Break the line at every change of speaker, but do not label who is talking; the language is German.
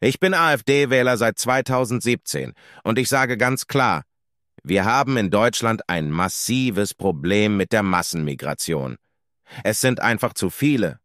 Ich bin AfD-Wähler seit 2017 und ich sage ganz klar, wir haben in Deutschland ein massives Problem mit der Massenmigration. Es sind einfach zu viele